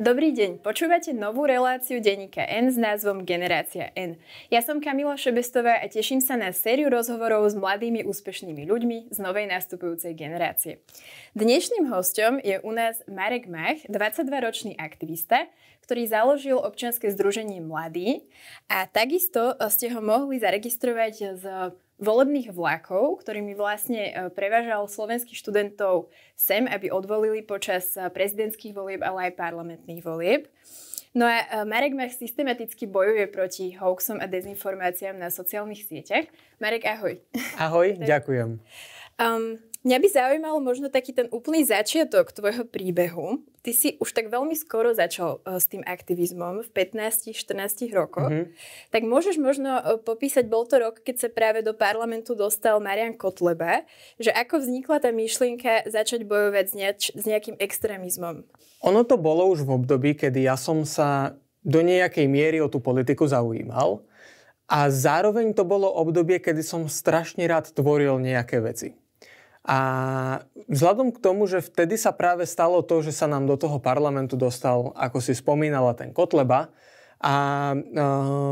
Dobrý deň, počúvate novú reláciu denníka N s názvom Generácia N. Ja som Kamila Šebestová a teším sa na sériu rozhovorov s mladými úspešnými ľuďmi z novej nastupujúcej generácie. Dnešným hostom je u nás Marek Mach, 22-ročný aktivista, ktorý založil občianske združenie Mladí a takisto ste ho mohli zaregistrovať z volebných vlakov, ktorými vlastne e, prevážal slovenských študentov sem, aby odvolili počas e, prezidentských volieb, ale aj parlamentných volieb. No a e, Marek Mach systematicky bojuje proti hoaxom a dezinformáciám na sociálnych sieťach. Marek, ahoj. Ahoj, ďakujem. Um, Mňa by zaujímal možno taký ten úplný začiatok tvojho príbehu. Ty si už tak veľmi skoro začal e, s tým aktivizmom v 15-14 rokoch. Mm-hmm. Tak môžeš možno e, popísať, bol to rok, keď sa práve do parlamentu dostal Marian Kotleba, že ako vznikla tá myšlienka začať bojovať s, nejakým, s nejakým extrémizmom? Ono to bolo už v období, kedy ja som sa do nejakej miery o tú politiku zaujímal. A zároveň to bolo obdobie, kedy som strašne rád tvoril nejaké veci. A vzhľadom k tomu, že vtedy sa práve stalo to, že sa nám do toho parlamentu dostal, ako si spomínala, ten Kotleba, a e,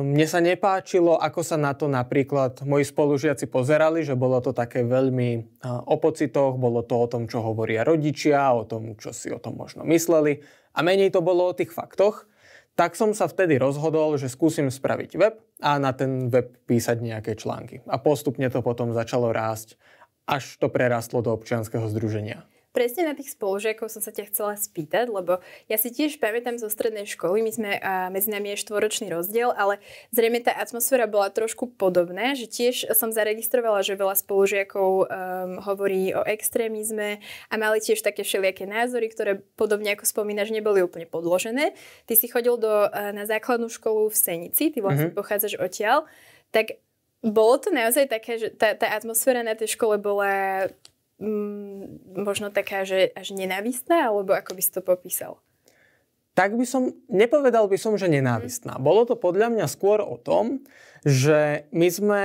mne sa nepáčilo, ako sa na to napríklad moji spolužiaci pozerali, že bolo to také veľmi e, o pocitoch, bolo to o tom, čo hovoria rodičia, o tom, čo si o tom možno mysleli a menej to bolo o tých faktoch. Tak som sa vtedy rozhodol, že skúsim spraviť web a na ten web písať nejaké články. A postupne to potom začalo rásť až to prerastlo do občianskeho združenia. Presne na tých spolužiakov som sa ťa chcela spýtať, lebo ja si tiež pamätám zo strednej školy, my sme, a medzi nami je štvoročný rozdiel, ale zrejme tá atmosféra bola trošku podobná, že tiež som zaregistrovala, že veľa spolužiakov um, hovorí o extrémizme a mali tiež také všelijaké názory, ktoré podobne ako spomínaš, neboli úplne podložené. Ty si chodil do, e, na základnú školu v Senici, ty vlastne mm-hmm. pochádzaš odtiaľ, tak bolo to naozaj také, že tá, tá atmosféra na tej škole bola mm, možno taká, že až nenávistná, alebo ako by si to popísal? tak by som, nepovedal by som, že mhm. nenávistná. Bolo to podľa mňa skôr o tom, že my sme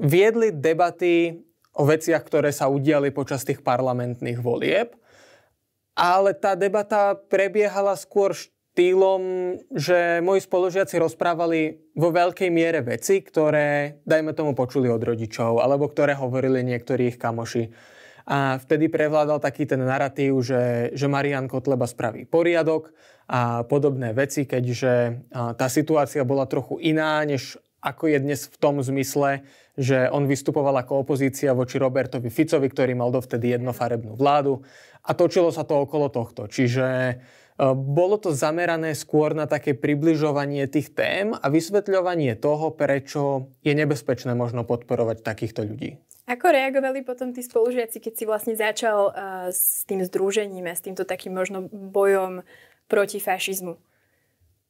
viedli debaty o veciach, ktoré sa udiali počas tých parlamentných volieb, ale tá debata prebiehala skôr štýlom, že moji spoložiaci rozprávali vo veľkej miere veci, ktoré, dajme tomu, počuli od rodičov, alebo ktoré hovorili niektorí kamoši. A vtedy prevládal taký ten narratív, že, že Marian Kotleba spraví poriadok a podobné veci, keďže tá situácia bola trochu iná, než ako je dnes v tom zmysle, že on vystupoval ako opozícia voči Robertovi Ficovi, ktorý mal dovtedy jednofarebnú vládu a točilo sa to okolo tohto. Čiže Eh, bolo to zamerané skôr na také približovanie tých tém a vysvetľovanie toho, prečo je nebezpečné možno podporovať takýchto ľudí. Ako reagovali potom tí spolužiaci, keď si vlastne začal uh, s tým združením a s týmto takým možno bojom proti fašizmu?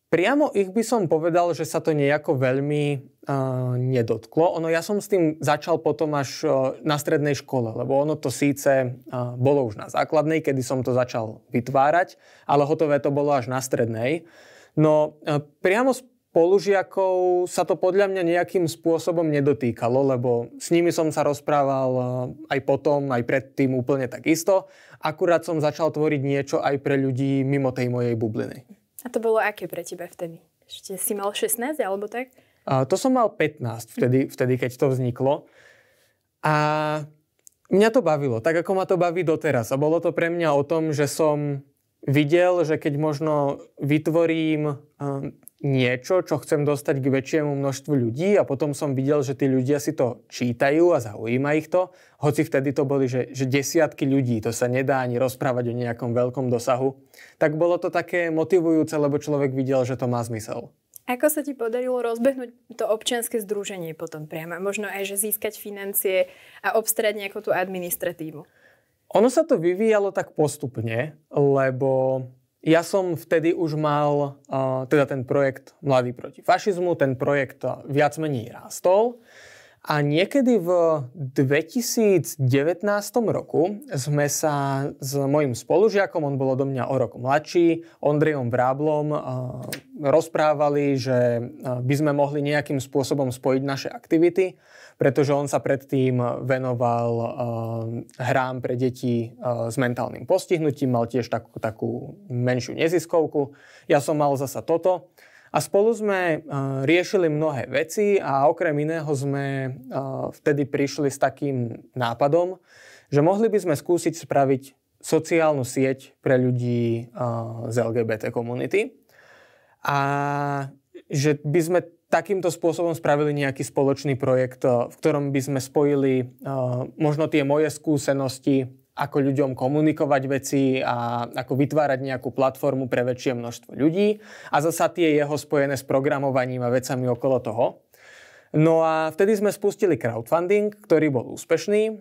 Priamo ich by som povedal, že sa to nejako veľmi uh, nedotklo. Ono, ja som s tým začal potom až uh, na strednej škole, lebo ono to síce uh, bolo už na základnej, kedy som to začal vytvárať, ale hotové to bolo až na strednej. No uh, priamo spolužiakov sa to podľa mňa nejakým spôsobom nedotýkalo, lebo s nimi som sa rozprával uh, aj potom, aj predtým úplne takisto. Akurát som začal tvoriť niečo aj pre ľudí mimo tej mojej bubliny. A to bolo aké pre teba vtedy? Ešte si mal 16 alebo tak? A to som mal 15 vtedy, vtedy, keď to vzniklo. A mňa to bavilo, tak ako ma to baví doteraz. A bolo to pre mňa o tom, že som videl, že keď možno vytvorím niečo, čo chcem dostať k väčšiemu množstvu ľudí a potom som videl, že tí ľudia si to čítajú a zaujíma ich to, hoci vtedy to boli, že, že desiatky ľudí, to sa nedá ani rozprávať o nejakom veľkom dosahu, tak bolo to také motivujúce, lebo človek videl, že to má zmysel. Ako sa ti podarilo rozbehnúť to občianske združenie potom priamo? Možno aj, že získať financie a obstarať nejakú tú administratívu? Ono sa to vyvíjalo tak postupne, lebo ja som vtedy už mal uh, teda ten projekt Mladý proti fašizmu, ten projekt viac menej rástol. A niekedy v 2019 roku sme sa s mojim spolužiakom, on bol do mňa o rok mladší, Ondrejom Vráblom, rozprávali, že by sme mohli nejakým spôsobom spojiť naše aktivity pretože on sa predtým venoval uh, hrám pre deti uh, s mentálnym postihnutím, mal tiež takú, takú menšiu neziskovku. Ja som mal zasa toto. A spolu sme uh, riešili mnohé veci a okrem iného sme uh, vtedy prišli s takým nápadom, že mohli by sme skúsiť spraviť sociálnu sieť pre ľudí uh, z LGBT komunity a že by sme takýmto spôsobom spravili nejaký spoločný projekt, eh, v ktorom by sme spojili eh, možno tie moje skúsenosti, ako ľuďom komunikovať veci a ako vytvárať nejakú platformu pre väčšie množstvo ľudí a zasa tie jeho spojené s programovaním a vecami okolo toho. No a vtedy sme spustili crowdfunding, ktorý bol úspešný. Eh,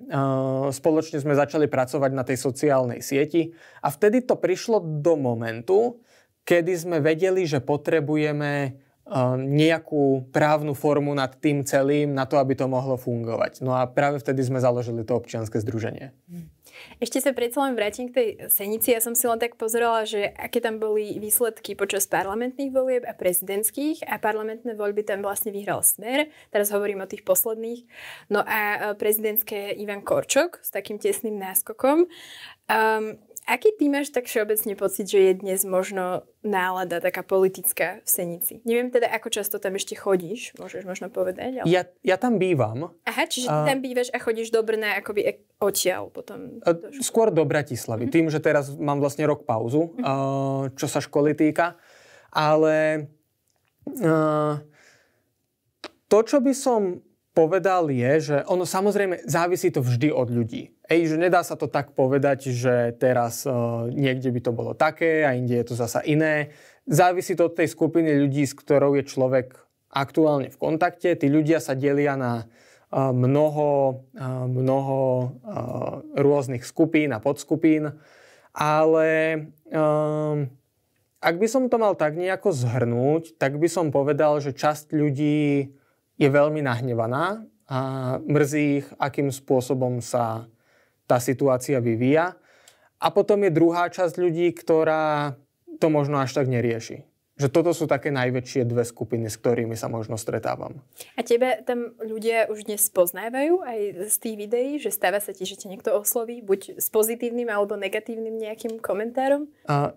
spoločne sme začali pracovať na tej sociálnej sieti a vtedy to prišlo do momentu, kedy sme vedeli, že potrebujeme Um, nejakú právnu formu nad tým celým na to, aby to mohlo fungovať. No a práve vtedy sme založili to občianske združenie. Hm. Ešte sa predsa len vrátim k tej senici. Ja som si len tak pozerala, že aké tam boli výsledky počas parlamentných volieb a prezidentských a parlamentné voľby tam vlastne vyhral Smer. Teraz hovorím o tých posledných. No a e, prezidentské Ivan Korčok s takým tesným náskokom. Um, Aký ty máš tak všeobecne pocit, že je dnes možno nálada taká politická v Senici? Neviem teda, ako často tam ešte chodíš, môžeš možno povedať. Ale... Ja, ja tam bývam. Aha, čiže a... ty tam bývaš a chodíš do Brna akoby e- odtiaľ potom? Do Skôr do Bratislavy, mm-hmm. tým, že teraz mám vlastne rok pauzu, mm-hmm. uh, čo sa školy týka. Ale uh, to, čo by som povedal je, že ono samozrejme závisí to vždy od ľudí. Ej, že nedá sa to tak povedať, že teraz uh, niekde by to bolo také a inde je to zasa iné. Závisí to od tej skupiny ľudí, s ktorou je človek aktuálne v kontakte. Tí ľudia sa delia na uh, mnoho, uh, mnoho uh, rôznych skupín a podskupín, ale um, ak by som to mal tak nejako zhrnúť, tak by som povedal, že časť ľudí je veľmi nahnevaná a mrzí ich, akým spôsobom sa tá situácia vyvíja. A potom je druhá časť ľudí, ktorá to možno až tak nerieši. Že toto sú také najväčšie dve skupiny, s ktorými sa možno stretávam. A tebe tam ľudia už dnes poznávajú aj z tých videí, že stáva sa ti, že ťa niekto osloví, buď s pozitívnym alebo negatívnym nejakým komentárom? A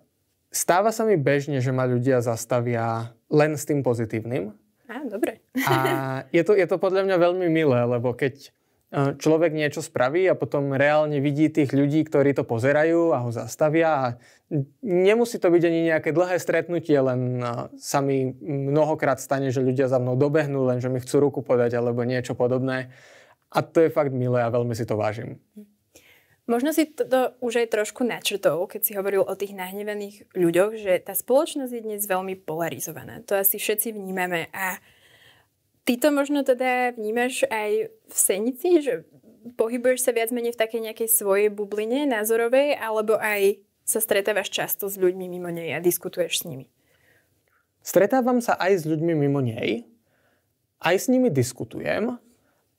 stáva sa mi bežne, že ma ľudia zastavia len s tým pozitívnym. Á, dobre. A je to, je to podľa mňa veľmi milé, lebo keď človek niečo spraví a potom reálne vidí tých ľudí, ktorí to pozerajú a ho zastavia. A nemusí to byť ani nejaké dlhé stretnutie, len sa mi mnohokrát stane, že ľudia za mnou dobehnú, len že mi chcú ruku podať alebo niečo podobné. A to je fakt milé a veľmi si to vážim. Možno si to, už aj trošku načrtol, keď si hovoril o tých nahnevených ľuďoch, že tá spoločnosť je dnes veľmi polarizovaná. To asi všetci vnímame a Ty to možno teda vnímaš aj v Senici, že pohybuješ sa viac menej v takej nejakej svojej bubline názorovej, alebo aj sa stretávaš často s ľuďmi mimo nej a diskutuješ s nimi? Stretávam sa aj s ľuďmi mimo nej, aj s nimi diskutujem,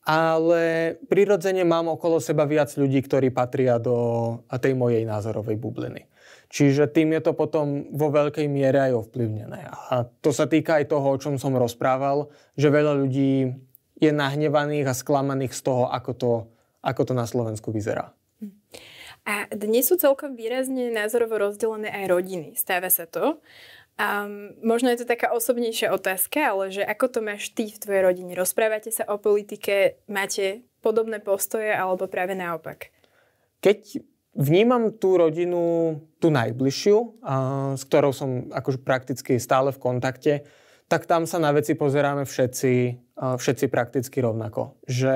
ale prirodzene mám okolo seba viac ľudí, ktorí patria do tej mojej názorovej bubliny. Čiže tým je to potom vo veľkej miere aj ovplyvnené. A to sa týka aj toho, o čom som rozprával, že veľa ľudí je nahnevaných a sklamaných z toho, ako to, ako to na Slovensku vyzerá. A dnes sú celkom výrazne názorovo rozdelené aj rodiny. Stáva sa to. Um, možno je to taká osobnejšia otázka, ale že ako to máš ty v tvojej rodine? Rozprávate sa o politike? Máte podobné postoje alebo práve naopak? Keď Vnímam tú rodinu, tú najbližšiu, a, s ktorou som akože prakticky stále v kontakte, tak tam sa na veci pozeráme všetci, a, všetci prakticky rovnako. Že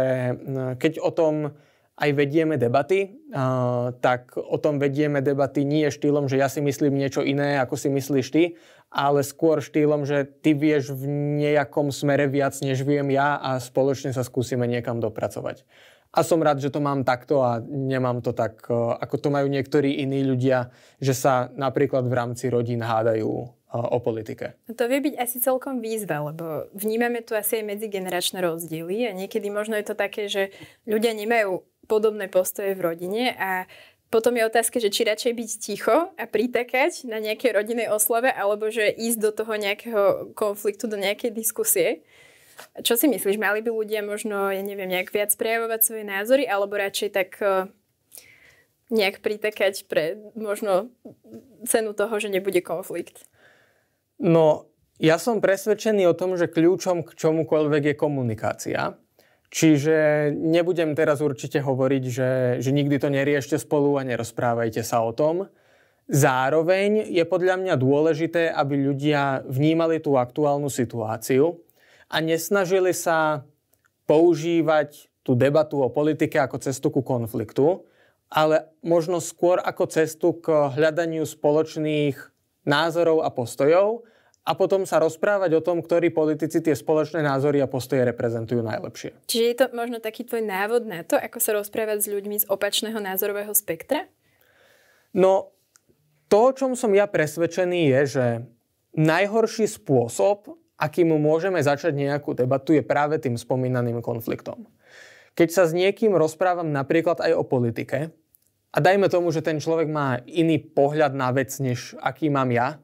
keď o tom aj vedieme debaty, a, tak o tom vedieme debaty nie štýlom, že ja si myslím niečo iné, ako si myslíš ty, ale skôr štýlom, že ty vieš v nejakom smere viac, než viem ja a spoločne sa skúsime niekam dopracovať a som rád, že to mám takto a nemám to tak, e, ako to majú niektorí iní ľudia, že sa napríklad v rámci rodín hádajú e, o politike. No to vie byť asi celkom výzva, lebo vnímame tu asi aj medzigeneračné rozdiely a niekedy možno je to také, že ľudia nemajú podobné postoje v rodine a potom je otázka, že či radšej byť ticho a pritakať na nejakej rodinnej oslave, alebo že ísť do toho nejakého konfliktu, do nejakej diskusie. Čo si myslíš, mali by ľudia možno, ja neviem, nejak viac prejavovať svoje názory, alebo radšej tak e, nejak pritekať pre možno cenu toho, že nebude konflikt? No, ja som presvedčený o tom, že kľúčom k čomukoľvek je komunikácia. Čiže nebudem teraz určite hovoriť, že, že nikdy to neriešte spolu a nerozprávajte sa o tom. Zároveň je podľa mňa dôležité, aby ľudia vnímali tú aktuálnu situáciu a nesnažili sa používať tú debatu o politike ako cestu ku konfliktu, ale možno skôr ako cestu k hľadaniu spoločných názorov a postojov a potom sa rozprávať o tom, ktorí politici tie spoločné názory a postoje reprezentujú najlepšie. Čiže je to možno taký tvoj návod na to, ako sa rozprávať s ľuďmi z opačného názorového spektra? No, to, o čom som ja presvedčený, je, že najhorší spôsob, akým môžeme začať nejakú debatu, je práve tým spomínaným konfliktom. Keď sa s niekým rozprávam napríklad aj o politike, a dajme tomu, že ten človek má iný pohľad na vec, než aký mám ja,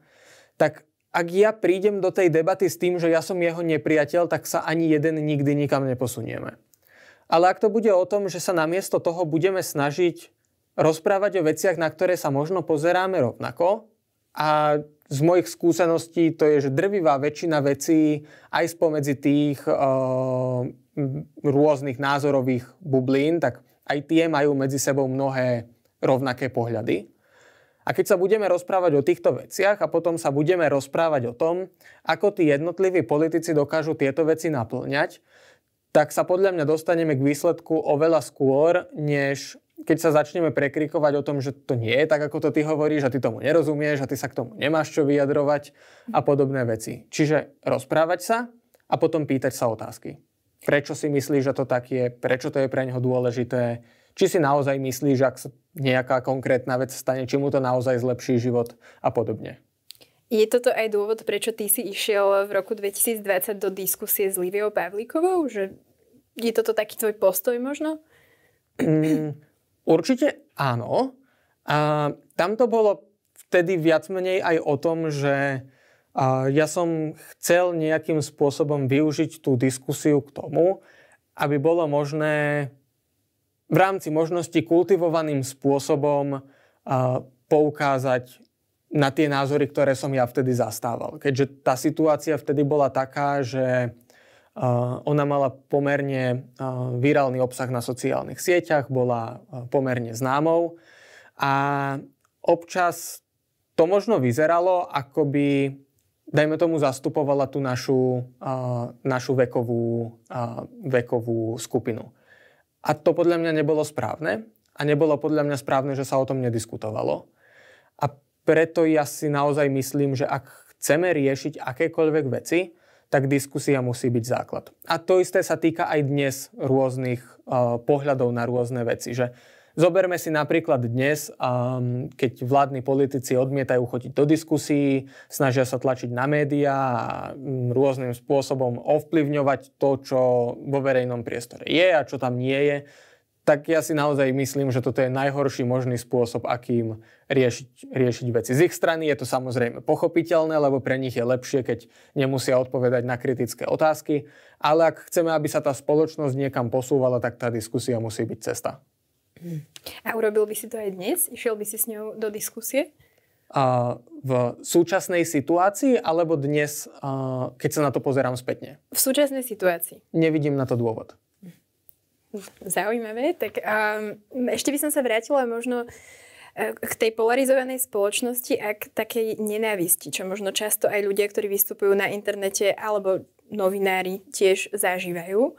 tak ak ja prídem do tej debaty s tým, že ja som jeho nepriateľ, tak sa ani jeden nikdy nikam neposunieme. Ale ak to bude o tom, že sa namiesto toho budeme snažiť rozprávať o veciach, na ktoré sa možno pozeráme rovnako, a z mojich skúseností to je, že drvivá väčšina vecí aj spomedzi tých e, rôznych názorových bublín, tak aj tie majú medzi sebou mnohé rovnaké pohľady. A keď sa budeme rozprávať o týchto veciach a potom sa budeme rozprávať o tom, ako tí jednotliví politici dokážu tieto veci naplňať, tak sa podľa mňa dostaneme k výsledku oveľa skôr, než keď sa začneme prekrikovať o tom, že to nie je tak, ako to ty hovoríš a ty tomu nerozumieš a ty sa k tomu nemáš čo vyjadrovať a podobné veci. Čiže rozprávať sa a potom pýtať sa otázky. Prečo si myslíš, že to tak je? Prečo to je pre neho dôležité? Či si naozaj myslíš, že ak sa nejaká konkrétna vec stane, či mu to naozaj zlepší život a podobne. Je toto aj dôvod, prečo ty si išiel v roku 2020 do diskusie s Liviou Pavlíkovou? Že je toto taký tvoj postoj možno? Určite áno. A tam to bolo vtedy viac menej aj o tom, že ja som chcel nejakým spôsobom využiť tú diskusiu k tomu, aby bolo možné v rámci možnosti kultivovaným spôsobom poukázať na tie názory, ktoré som ja vtedy zastával. Keďže tá situácia vtedy bola taká, že ona mala pomerne virálny obsah na sociálnych sieťach, bola pomerne známou a občas to možno vyzeralo, ako by, dajme tomu, zastupovala tú našu, našu vekovú, vekovú skupinu. A to podľa mňa nebolo správne a nebolo podľa mňa správne, že sa o tom nediskutovalo. A preto ja si naozaj myslím, že ak chceme riešiť akékoľvek veci, tak diskusia musí byť základ. A to isté sa týka aj dnes rôznych eh, pohľadov na rôzne veci. Že zoberme si napríklad dnes, ehm, keď vládni politici odmietajú chodiť do diskusí, snažia sa tlačiť na médiá a mm, rôznym spôsobom ovplyvňovať to, čo vo verejnom priestore je a čo tam nie je tak ja si naozaj myslím, že toto je najhorší možný spôsob, akým riešiť, riešiť veci. Z ich strany je to samozrejme pochopiteľné, lebo pre nich je lepšie, keď nemusia odpovedať na kritické otázky, ale ak chceme, aby sa tá spoločnosť niekam posúvala, tak tá diskusia musí byť cesta. A urobil by si to aj dnes? Išiel by si s ňou do diskusie? A v súčasnej situácii alebo dnes, keď sa na to pozerám spätne? V súčasnej situácii. Nevidím na to dôvod. Zaujímavé. Tak um, ešte by som sa vrátila možno uh, k tej polarizovanej spoločnosti a k takej nenávisti, čo možno často aj ľudia, ktorí vystupujú na internete alebo novinári tiež zažívajú.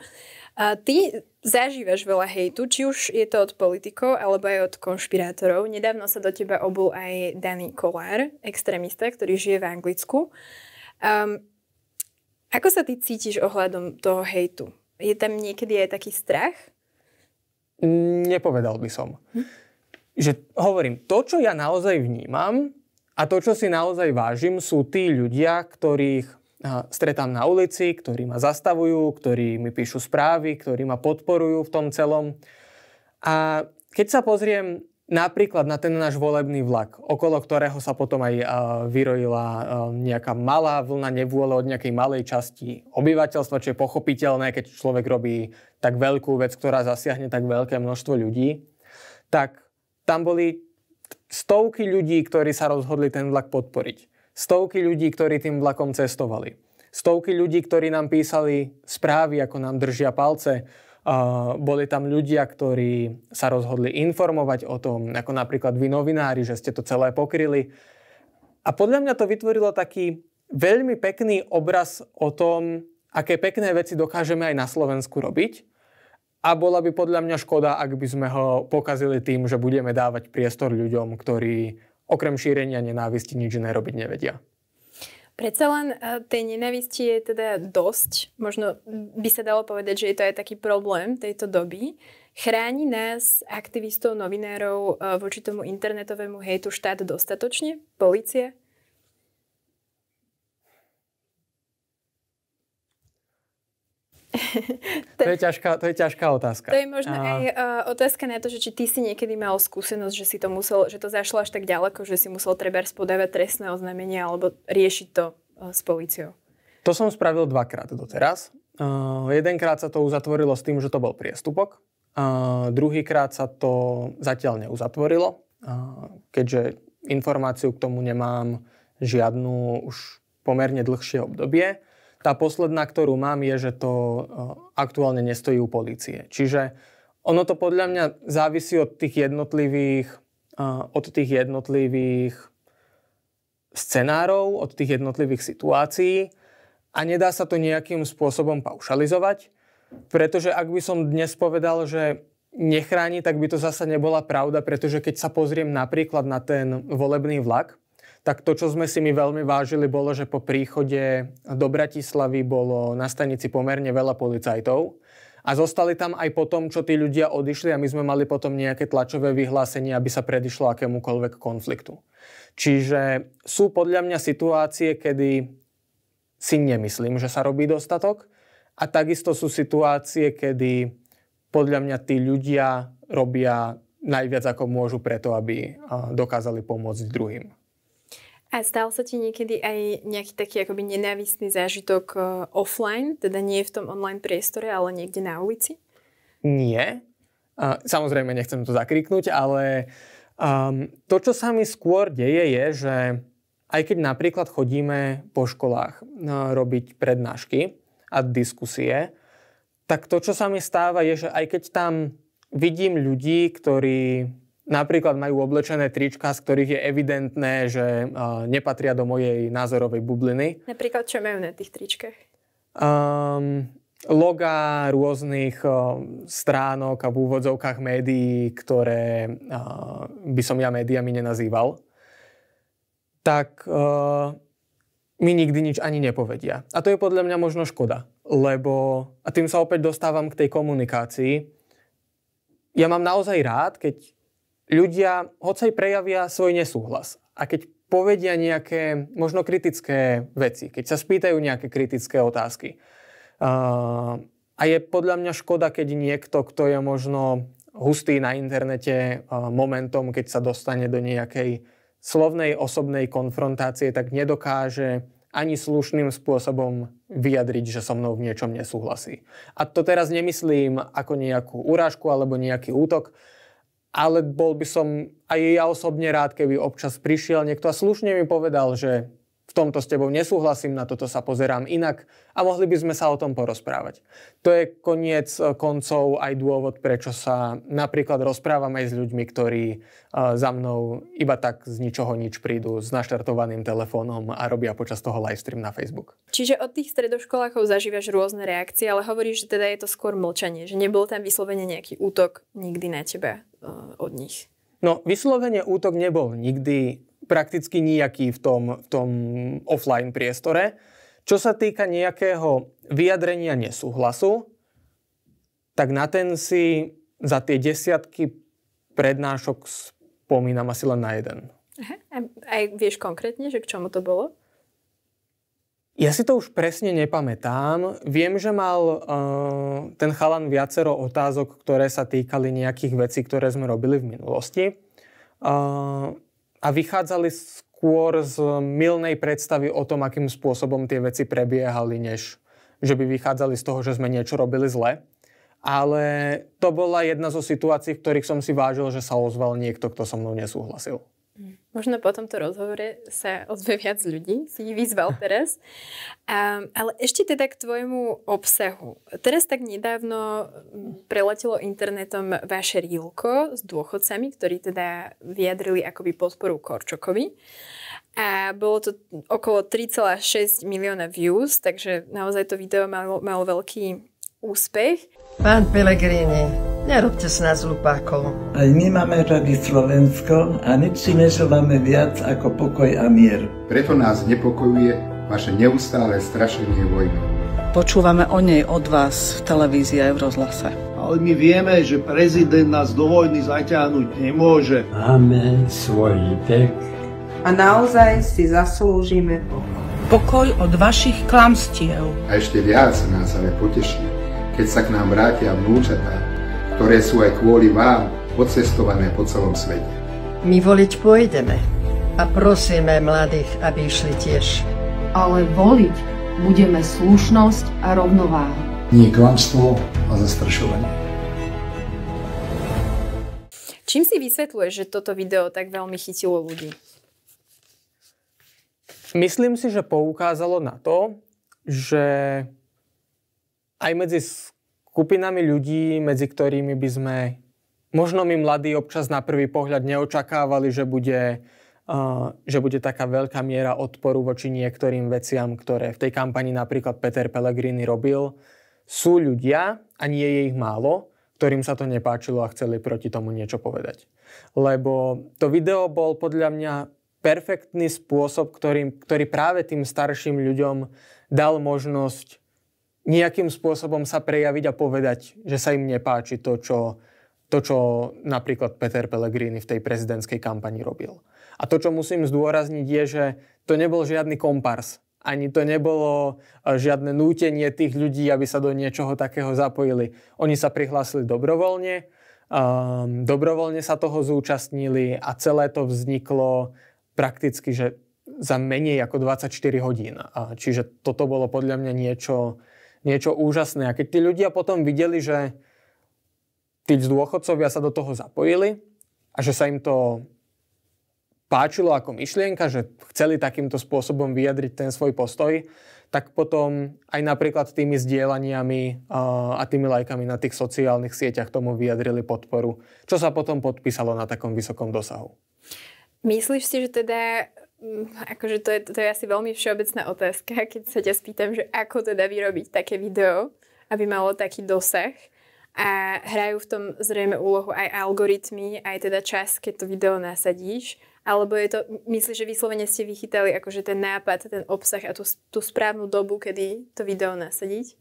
A ty zažívaš veľa hejtu, či už je to od politikov alebo aj od konšpirátorov. Nedávno sa do teba obul aj Daný Kolár, extrémista, ktorý žije v Anglicku. Um, ako sa ty cítiš ohľadom toho hejtu? Je tam niekedy aj taký strach? Mm, nepovedal by som. Hm? Že hovorím, to, čo ja naozaj vnímam a to, čo si naozaj vážim, sú tí ľudia, ktorých stretám na ulici, ktorí ma zastavujú, ktorí mi píšu správy, ktorí ma podporujú v tom celom. A keď sa pozriem Napríklad na ten náš volebný vlak, okolo ktorého sa potom aj vyrojila nejaká malá vlna nevôle od nejakej malej časti obyvateľstva, čo je pochopiteľné, keď človek robí tak veľkú vec, ktorá zasiahne tak veľké množstvo ľudí, tak tam boli stovky ľudí, ktorí sa rozhodli ten vlak podporiť. Stovky ľudí, ktorí tým vlakom cestovali. Stovky ľudí, ktorí nám písali správy, ako nám držia palce, boli tam ľudia, ktorí sa rozhodli informovať o tom, ako napríklad vy novinári, že ste to celé pokryli. A podľa mňa to vytvorilo taký veľmi pekný obraz o tom, aké pekné veci dokážeme aj na Slovensku robiť. A bola by podľa mňa škoda, ak by sme ho pokazili tým, že budeme dávať priestor ľuďom, ktorí okrem šírenia nenávisti nič iné robiť nevedia. Predsa len e, tej nenavisti je teda dosť, možno by sa dalo povedať, že je to aj taký problém tejto doby. Chráni nás, aktivistov, novinárov, e, voči tomu internetovému hejtu štát dostatočne? Polícia? to, je ťažká, to je ťažká otázka. To je možno a... aj uh, otázka na to, že či ty si niekedy mal skúsenosť, že si to musel, že to zašlo až tak ďaleko, že si musel treba spodávať trestné oznámenie alebo riešiť to uh, s policiou. To som spravil dvakrát doteraz. Uh, jedenkrát sa to uzatvorilo s tým, že to bol priestupok. Uh, druhýkrát sa to zatiaľ neuzatvorilo, uh, keďže informáciu k tomu nemám žiadnu už pomerne dlhšie obdobie. Tá posledná, ktorú mám, je, že to e, aktuálne nestojí u policie. Čiže ono to podľa mňa závisí od tých jednotlivých, e, od tých jednotlivých scenárov, od tých jednotlivých situácií a nedá sa to nejakým spôsobom paušalizovať, pretože ak by som dnes povedal, že nechráni, tak by to zasa nebola pravda, pretože keď sa pozriem napríklad na ten volebný vlak, tak to, čo sme si my veľmi vážili, bolo, že po príchode do Bratislavy bolo na stanici pomerne veľa policajtov. A zostali tam aj po tom, čo tí ľudia odišli a my sme mali potom nejaké tlačové vyhlásenie, aby sa predišlo akémukoľvek konfliktu. Čiže sú podľa mňa situácie, kedy si nemyslím, že sa robí dostatok a takisto sú situácie, kedy podľa mňa tí ľudia robia najviac, ako môžu preto, aby dokázali pomôcť druhým. A stal sa ti niekedy aj nejaký taký akoby nenávistný zážitok eh, offline, teda nie v tom online priestore, ale niekde na ulici? Nie. Samozrejme, nechcem to zakriknúť, ale um, to, čo sa mi skôr deje, je, že aj keď napríklad chodíme po školách eh, robiť prednášky a diskusie, tak to, čo sa mi stáva, je, že aj keď tam vidím ľudí, ktorí Napríklad majú oblečené trička, z ktorých je evidentné, že uh, nepatria do mojej názorovej bubliny. Napríklad čo majú na tých tričkách? Um, loga rôznych uh, stránok a v úvodzovkách médií, ktoré uh, by som ja médiami nenazýval, tak uh, mi nikdy nič ani nepovedia. A to je podľa mňa možno škoda, lebo, a tým sa opäť dostávam k tej komunikácii, ja mám naozaj rád, keď ľudia hoci prejavia svoj nesúhlas a keď povedia nejaké možno kritické veci, keď sa spýtajú nejaké kritické otázky. Uh, a je podľa mňa škoda, keď niekto, kto je možno hustý na internete uh, momentom, keď sa dostane do nejakej slovnej osobnej konfrontácie, tak nedokáže ani slušným spôsobom vyjadriť, že so mnou v niečom nesúhlasí. A to teraz nemyslím ako nejakú urážku alebo nejaký útok, ale bol by som aj ja osobne rád, keby občas prišiel niekto a slušne mi povedal, že v tomto s tebou nesúhlasím, na toto sa pozerám inak a mohli by sme sa o tom porozprávať. To je koniec e, koncov aj dôvod, prečo sa napríklad rozprávam aj s ľuďmi, ktorí e, za mnou iba tak z ničoho nič prídu s naštartovaným telefónom a robia počas toho livestream na Facebook. Čiže od tých stredoškolákov zažívaš rôzne reakcie, ale hovoríš, že teda je to skôr mlčanie, že nebol tam vyslovene nejaký útok nikdy na teba e, od nich. No, vyslovene útok nebol nikdy prakticky nejaký v tom, v tom offline priestore. Čo sa týka nejakého vyjadrenia nesúhlasu, tak na ten si za tie desiatky prednášok spomínam asi len na jeden. Aha. A aj vieš konkrétne, že k čomu to bolo? Ja si to už presne nepamätám. Viem, že mal uh, ten chalan viacero otázok, ktoré sa týkali nejakých vecí, ktoré sme robili v minulosti. Uh, a vychádzali skôr z milnej predstavy o tom, akým spôsobom tie veci prebiehali, než že by vychádzali z toho, že sme niečo robili zle. Ale to bola jedna zo situácií, v ktorých som si vážil, že sa ozval niekto, kto so mnou nesúhlasil. Možno po tomto rozhovore sa ozve viac ľudí, si ich vyzval teraz. Um, ale ešte teda k tvojmu obsahu. Teraz tak nedávno mm, preletelo internetom vaše rílko s dôchodcami, ktorí teda vyjadrili akoby podporu Korčokovi. A bolo to okolo 3,6 milióna views, takže naozaj to video malo, malo veľký úspech. Pán Pelegrini, nerobte s nás lupákov. Aj my máme radi Slovensko a nič si neželáme viac ako pokoj a mier. Preto nás nepokojuje vaše neustále strašenie vojny. Počúvame o nej od vás v televízii aj v rozhlase. Ale my vieme, že prezident nás do vojny zaťahnuť nemôže. Máme svoj tek. A naozaj si zaslúžime pokoj. Pokoj od vašich klamstiev. A ešte viac nás ale potešíme keď sa k nám vrátia vnúčatá, ktoré sú aj kvôli vám odcestované po celom svete. My voliť pôjdeme a prosíme mladých, aby išli tiež. Ale voliť budeme slušnosť a rovnováhu. Nie klamstvo a zastrašovanie. Čím si vysvetľuješ, že toto video tak veľmi chytilo ľudí? Myslím si, že poukázalo na to, že aj medzi skupinami ľudí, medzi ktorými by sme možno my mladí občas na prvý pohľad neočakávali, že bude, uh, že bude taká veľká miera odporu voči niektorým veciam, ktoré v tej kampani napríklad Peter Pellegrini robil. Sú ľudia, a nie je ich málo, ktorým sa to nepáčilo a chceli proti tomu niečo povedať. Lebo to video bol podľa mňa perfektný spôsob, ktorý, ktorý práve tým starším ľuďom dal možnosť nejakým spôsobom sa prejaviť a povedať, že sa im nepáči to, čo, to, čo napríklad Peter Pellegrini v tej prezidentskej kampani robil. A to, čo musím zdôrazniť, je, že to nebol žiadny kompars. Ani to nebolo e, žiadne nútenie tých ľudí, aby sa do niečoho takého zapojili. Oni sa prihlásili dobrovoľne, um, dobrovoľne sa toho zúčastnili a celé to vzniklo prakticky, že za menej ako 24 hodín. A čiže toto bolo podľa mňa niečo, niečo úžasné. A keď tí ľudia potom videli, že tí dôchodcovia sa do toho zapojili a že sa im to páčilo ako myšlienka, že chceli takýmto spôsobom vyjadriť ten svoj postoj, tak potom aj napríklad tými zdieľaniami a tými lajkami na tých sociálnych sieťach tomu vyjadrili podporu, čo sa potom podpísalo na takom vysokom dosahu. Myslíš si, že teda Mm, akože to je, to je asi veľmi všeobecná otázka, keď sa ťa spýtam, že ako teda vyrobiť také video, aby malo taký dosah. A hrajú v tom zrejme úlohu aj algoritmy, aj teda čas, keď to video nasadíš. Alebo je to, myslíš, že vyslovene ste vychytali akože ten nápad, ten obsah a tú, tú správnu dobu, kedy to video nasadiť?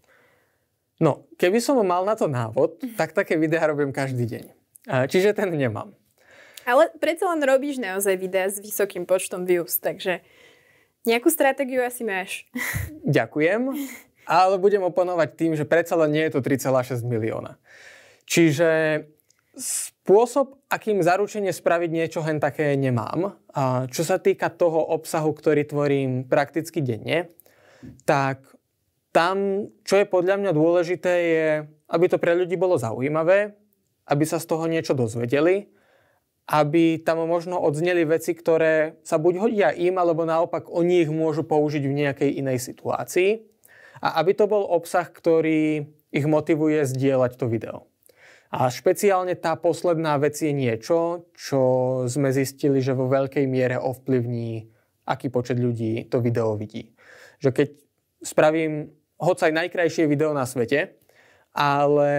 No, keby som mal na to návod, tak také videá robím každý deň. Čiže ten nemám. Ale predsa len robíš naozaj videá s vysokým počtom views, takže nejakú stratégiu asi máš. Ďakujem, ale budem oponovať tým, že predsa len nie je to 3,6 milióna. Čiže spôsob, akým zaručenie spraviť niečo hen také nemám. A čo sa týka toho obsahu, ktorý tvorím prakticky denne, tak tam, čo je podľa mňa dôležité, je, aby to pre ľudí bolo zaujímavé, aby sa z toho niečo dozvedeli, aby tam možno odzneli veci, ktoré sa buď hodia im, alebo naopak oni ich môžu použiť v nejakej inej situácii. A aby to bol obsah, ktorý ich motivuje zdieľať to video. A špeciálne tá posledná vec je niečo, čo sme zistili, že vo veľkej miere ovplyvní, aký počet ľudí to video vidí. Že keď spravím hocaj najkrajšie video na svete, ale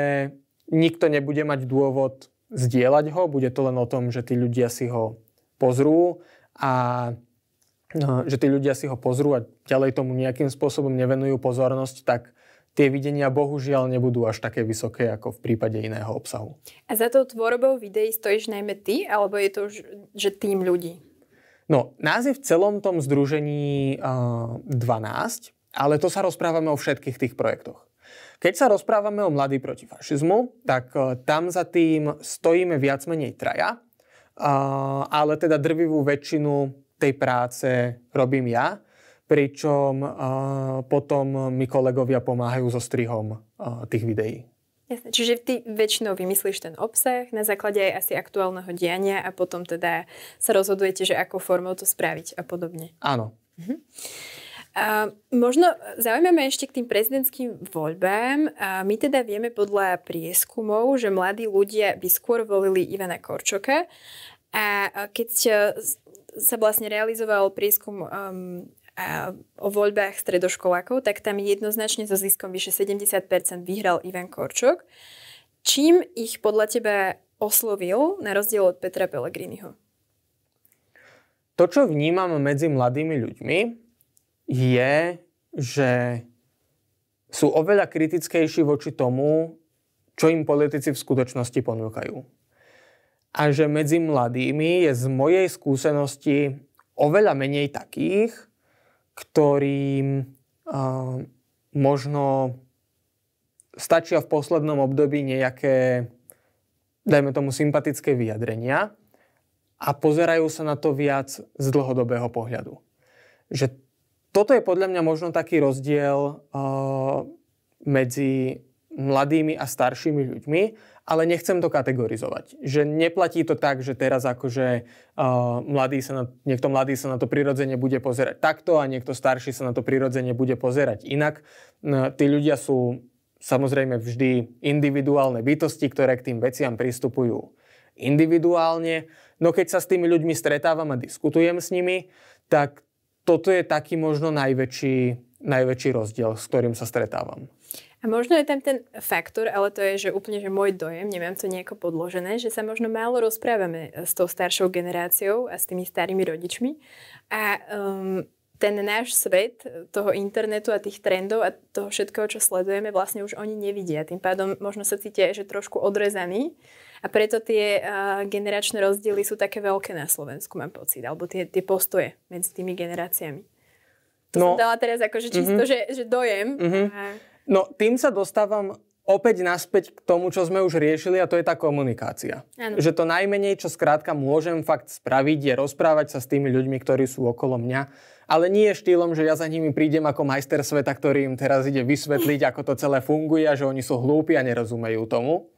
nikto nebude mať dôvod zdieľať ho, bude to len o tom, že tí ľudia si ho pozrú a no, že tí ľudia si ho pozrú a ďalej tomu nejakým spôsobom nevenujú pozornosť, tak tie videnia bohužiaľ nebudú až také vysoké ako v prípade iného obsahu. A za tou tvorbou videí stojíš najmä ty, alebo je to už že tým ľudí? No, nás je v celom tom združení uh, eh, 12, ale to sa rozprávame o všetkých tých projektoch. Keď sa rozprávame o mladí proti fašizmu, tak e, tam za tým stojíme viac menej traja, ale teda drvivú väčšinu tej práce robím ja, pričom e, potom mi kolegovia pomáhajú so strihom e, tých videí. Jasne, čiže ty väčšinou vymyslíš ten obsah na základe aj asi aktuálneho diania a potom teda sa rozhodujete, že akou formou to spraviť a podobne. Áno. Mhm možno zaujímame ešte k tým prezidentským voľbám. my teda vieme podľa prieskumov, že mladí ľudia by skôr volili Ivana Korčoka. A keď e, sa vlastne realizoval prieskum um, a o voľbách stredoškolákov, tak tam jednoznačne so ziskom vyše 70% vyhral Ivan Korčok. Čím ich podľa teba oslovil, na rozdiel od Petra Pellegriniho? To, čo vnímam medzi mladými ľuďmi, je, že sú oveľa kritickejší voči tomu, čo im politici v skutočnosti ponúkajú. A že medzi mladými je z mojej skúsenosti oveľa menej takých, ktorým uh, možno stačia v poslednom období nejaké, dajme tomu, sympatické vyjadrenia a pozerajú sa na to viac z dlhodobého pohľadu. Že toto je podľa mňa možno taký rozdiel uh, medzi mladými a staršími ľuďmi, ale nechcem to kategorizovať. Že neplatí to tak, že teraz akože uh, mladý sa na, niekto mladý sa na to prirodzene bude pozerať takto a niekto starší sa na to prirodzene bude pozerať inak. Eh, tí ľudia sú samozrejme vždy individuálne bytosti, ktoré k tým veciam pristupujú individuálne. No keď sa s tými ľuďmi stretávam a diskutujem s nimi, tak toto je taký možno najväčší, najväčší rozdiel, s ktorým sa stretávam. A možno je tam ten faktor, ale to je, že úplne že môj dojem, nemám to nejako podložené, že sa možno málo rozprávame e, s tou staršou generáciou a s tými starými rodičmi. A um, ten náš svet e, toho internetu a tých trendov a toho všetkého, čo sledujeme, vlastne už oni nevidia. Tým pádom možno sa cítia, že trošku odrezaní a preto tie generačné rozdiely sú také veľké na Slovensku, mám pocit, alebo tie, tie postoje medzi tými generáciami. To no, som dala teraz akože mhm. čisto, mm-hmm. Uh-huh. že, že dojem. Mm-hmm. Uh-huh. A... No, tým sa dostávam opäť naspäť k tomu, čo sme už riešili a to je tá komunikácia. Ano. Že to najmenej, čo skrátka môžem fakt spraviť, je rozprávať sa s tými ľuďmi, ktorí sú okolo mňa, ale nie štýlom, že ja za nimi prídem ako majster sveta, ktorý im teraz ide vysvetliť, ako to celé funguje a že oni sú hlúpi a nerozumejú tomu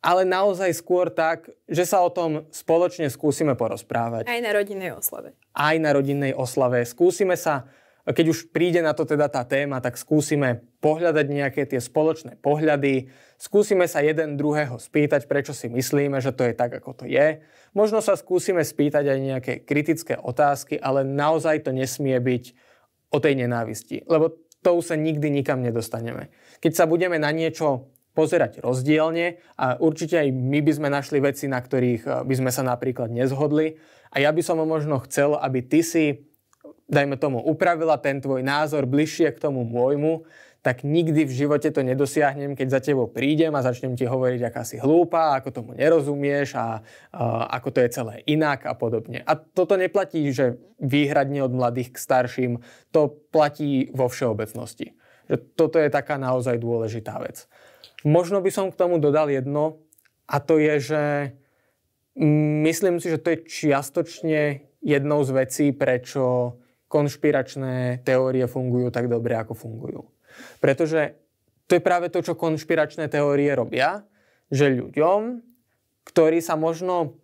ale naozaj skôr tak, že sa o tom spoločne skúsime porozprávať. Aj na rodinnej oslave. Aj na rodinnej oslave. Skúsime sa, keď už príde na to teda tá téma, tak skúsime pohľadať nejaké tie spoločné pohľady, skúsime sa jeden druhého spýtať, prečo si myslíme, že to je tak, ako to je. Možno sa skúsime spýtať aj nejaké kritické otázky, ale naozaj to nesmie byť o tej nenávisti, lebo už sa nikdy nikam nedostaneme. Keď sa budeme na niečo pozerať rozdielne a určite aj my by sme našli veci, na ktorých eh, by sme sa napríklad nezhodli. A ja by som možno chcel, aby ty si, dajme tomu, upravila ten tvoj názor bližšie k tomu môjmu, tak nikdy v živote to nedosiahnem, keď za tebou prídem a začnem ti hovoriť, aká si hlúpa, ako tomu nerozumieš a, a eh, ako to je celé inak a podobne. A toto neplatí, že výhradne od mladých k starším, to platí vo všeobecnosti. Že toto je taká naozaj dôležitá vec. Možno by som k tomu dodal jedno, a to je, že mm, myslím si, že to je čiastočne jednou z vecí, prečo konšpiračné teórie fungujú tak dobre, ako fungujú. Pretože to je práve to, čo konšpiračné teórie robia, že ľuďom, ktorí sa možno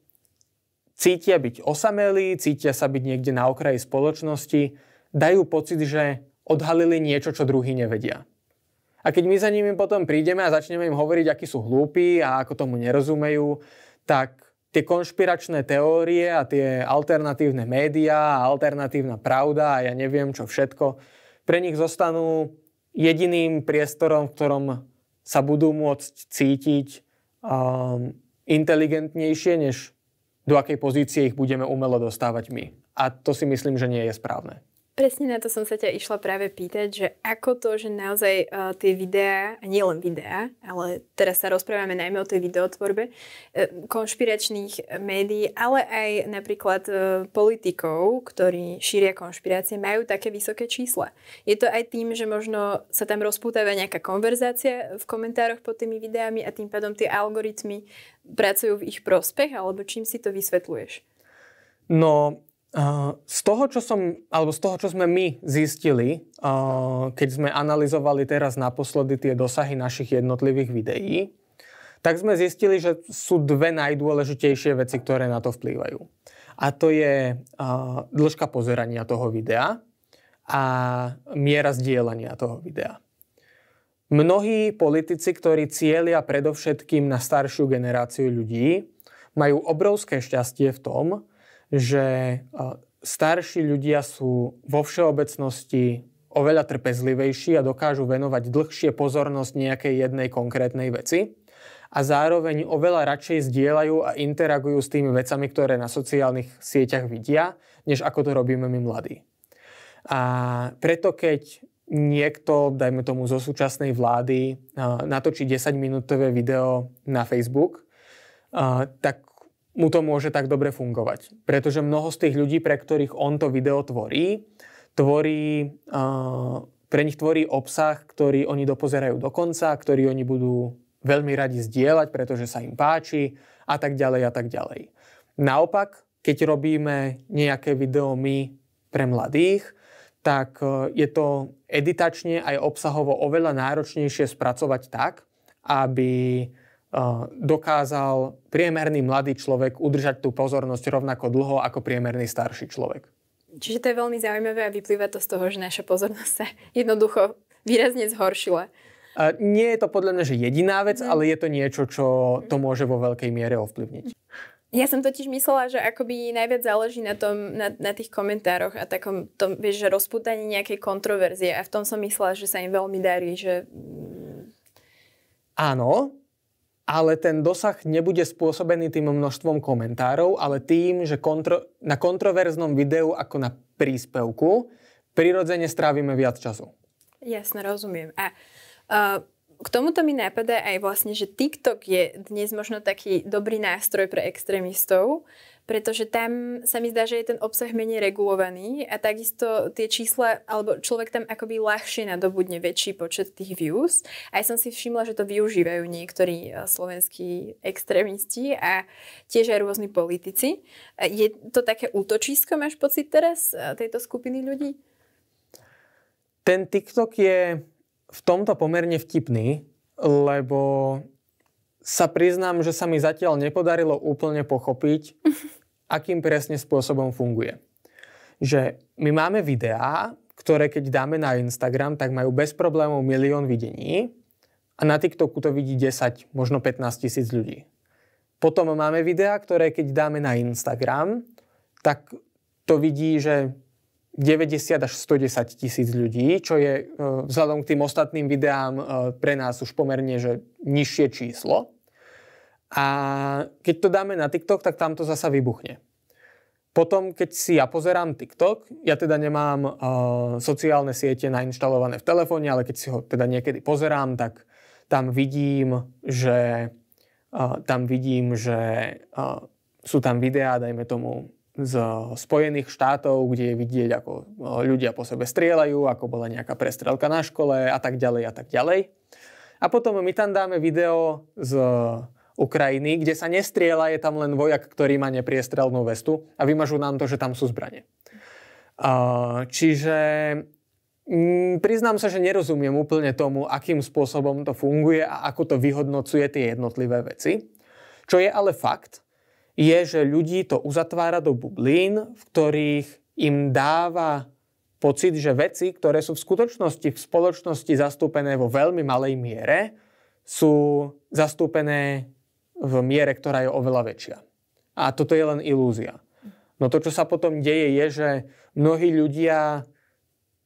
cítia byť osamelí, cítia sa byť niekde na okraji spoločnosti, dajú pocit, že odhalili niečo, čo druhí nevedia. A keď my za nimi potom prídeme a začneme im hovoriť, akí sú hlúpi a ako tomu nerozumejú, tak tie konšpiračné teórie a tie alternatívne médiá a alternatívna pravda a ja neviem čo všetko, pre nich zostanú jediným priestorom, v ktorom sa budú môcť cítiť um, inteligentnejšie, než do akej pozície ich budeme umelo dostávať my. A to si myslím, že nie je správne. Presne na to som sa ťa išla práve pýtať, že ako to, že naozaj uh, tie videá, a nie len videá, ale teraz sa rozprávame najmä o tej videotvorbe, uh, konšpiračných médií, ale aj napríklad uh, politikov, ktorí šíria konšpirácie, majú také vysoké čísla. Je to aj tým, že možno sa tam rozpútava nejaká konverzácia v komentároch pod tými videami a tým pádom tie algoritmy pracujú v ich prospech, alebo čím si to vysvetľuješ? No, Eh, z toho, čo som, alebo z toho, čo sme my zistili, eh, keď sme analyzovali teraz naposledy tie dosahy našich jednotlivých videí, tak sme zistili, že sú dve najdôležitejšie veci, ktoré na to vplývajú. A to je eh, dĺžka pozerania toho videa a miera zdieľania toho videa. Mnohí politici, ktorí cieľia predovšetkým na staršiu generáciu ľudí, majú obrovské šťastie v tom, že starší ľudia sú vo všeobecnosti oveľa trpezlivejší a dokážu venovať dlhšie pozornosť nejakej jednej konkrétnej veci a zároveň oveľa radšej zdieľajú a interagujú s tými vecami, ktoré na sociálnych sieťach vidia, než ako to robíme my mladí. A preto keď niekto, dajme tomu zo súčasnej vlády, natočí 10-minútové video na Facebook, tak mu to môže tak dobre fungovať. Pretože mnoho z tých ľudí, pre ktorých on to video tvorí, tvorí, uh, pre nich tvorí obsah, ktorý oni dopozerajú do konca, ktorý oni budú veľmi radi zdieľať, pretože sa im páči a tak ďalej a tak ďalej. Naopak, keď robíme nejaké video my pre mladých, tak e, je to editačne aj obsahovo oveľa náročnejšie spracovať tak, aby dokázal priemerný mladý človek udržať tú pozornosť rovnako dlho ako priemerný starší človek. Čiže to je veľmi zaujímavé a vyplýva to z toho, že naša pozornosť sa jednoducho výrazne zhoršila. Nie je to podľa mňa, že jediná vec, mm. ale je to niečo, čo to mhm. môže vo veľkej miere ovplyvniť. Ja som totiž myslela, že akoby najviac záleží na, tom, na, na tých komentároch a takom tom, vieš, že rozputanie nejakej kontroverzie a v tom som myslela, že sa im veľmi darí, že... Áno, ale ten dosah nebude spôsobený tým množstvom komentárov, ale tým, že kontro- na kontroverznom videu ako na príspevku prirodzene strávime viac času. Jasne, rozumiem. A uh, k tomuto mi napadá aj vlastne, že TikTok je dnes možno taký dobrý nástroj pre extrémistov, pretože tam sa mi zdá, že je ten obsah menej regulovaný a takisto tie čísla, alebo človek tam akoby ľahšie nadobudne väčší počet tých views. Aj som si všimla, že to využívajú niektorí e, slovenskí extrémisti a tiež aj rôzni politici. E, je to také útočisko, máš pocit teraz, e, tejto skupiny ľudí? Ten TikTok je v tomto pomerne vtipný, lebo sa priznám, že sa mi zatiaľ nepodarilo úplne pochopiť, akým presne spôsobom funguje. Že my máme videá, ktoré keď dáme na Instagram, tak majú bez problémov milión videní a na TikToku to vidí 10, možno 15 tisíc ľudí. Potom máme videá, ktoré keď dáme na Instagram, tak to vidí, že 90 až 110 tisíc ľudí, čo je e, vzhľadom k tým ostatným videám e, pre nás už pomerne že nižšie číslo. A keď to dáme na TikTok, tak tam to zasa vybuchne. Potom, keď si ja pozerám TikTok, ja teda nemám uh, sociálne siete nainštalované v telefóne, ale keď si ho teda niekedy pozerám, tak tam vidím, že, uh, tam vidím, že uh, sú tam videá, dajme tomu, z Spojených štátov, kde je vidieť, ako ľudia po sebe strieľajú, ako bola nejaká prestrelka na škole a tak ďalej a tak ďalej. A potom my tam dáme video z Ukrajiny, kde sa nestriela, je tam len vojak, ktorý má nepriestrelnú vestu a vymažú nám to, že tam sú zbranie. Čiže mm, priznám sa, že nerozumiem úplne tomu, akým spôsobom to funguje a ako to vyhodnocuje tie jednotlivé veci. Čo je ale fakt, je, že ľudí to uzatvára do bublín, v ktorých im dáva pocit, že veci, ktoré sú v skutočnosti v spoločnosti zastúpené vo veľmi malej miere, sú zastúpené v miere, ktorá je oveľa väčšia. A toto je len ilúzia. No to, čo sa potom deje, je, že mnohí ľudia